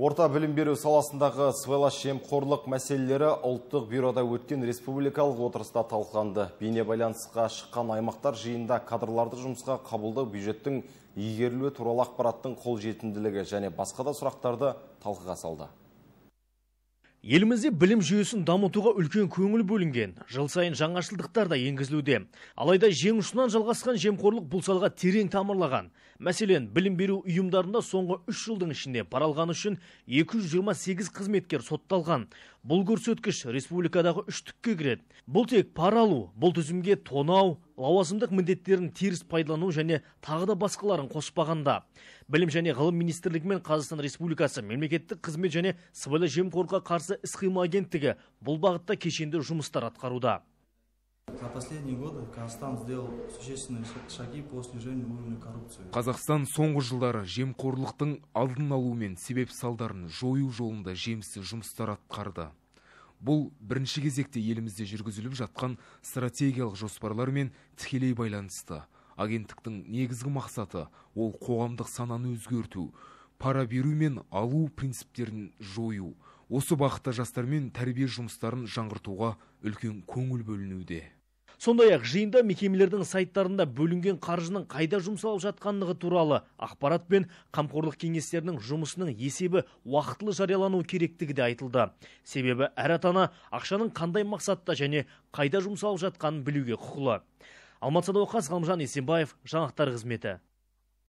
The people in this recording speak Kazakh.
Орта білім беру саласындағы сыбайлас жемқорлық мәселелері ұлттық бюрода өткен республикалық отырыста талқыланды. Бейнебайланысқа шыққан аймақтар жиында кадрларды жұмысқа қабылдау бюджеттің игерілуі туралы ақпараттың қолжетімділігі және басқа да сұрақтарды талқыға салды елімізде білім жүйесін дамытуға үлкен көңіл бөлінген жыл сайын жаңашылдықтар да енгізілуде алайда жең ұшынан жалғасқан жемқорлық бұл салға терең тамырлаған мәселен білім беру ұйымдарында соңғы үш жылдың ішінде пара алғаны үшін 228 қызметкер сотталған бұл көрсеткіш республикадағы үштікке кіреді бұл тек пара бұл тізімге тонау лауазымдық міндеттерін теріс пайдалану және тағы да басқаларын қоспағанда білім және ғылым министрлігі мен қазақстан республикасы мемлекеттік қызмет және сыбайлас жемқорлыққа қарсы іс қимыл агенттігі бұл бағытта кешенді жұмыстар атқаруда За последние годы Казахстан сделал существенные шаги по снижению уровня коррупции. Қазақстан соңғы жылдары жемқорлықтың алдын алу мен себеп салдарын жою жолында жемісті жұмыстар атқарды бұл бірінші кезекте елімізде жүргізіліп жатқан стратегиялық жоспарлармен тікелей байланысты агенттіктің негізгі мақсаты ол қоғамдық сананы өзгерту пара беру мен алу принциптерін жою осы бағытта жастармен тәрбие жұмыстарын жаңғыртуға үлкен көңіл бөлінуде сондай ақ жиында мекемелердің сайттарында бөлінген қаржының қайда жұмсалып жатқандығы туралы ақпарат пен қамқорлық кеңестерінің жұмысының есебі уақытылы жариялану керектігі де айтылды себебі әр ата ана ақшаның қандай мақсатта және қайда жұмсалып жатқанын білуге құқылы алматыда садуақас ғалымжан есенбаев жаңалықтар қызметі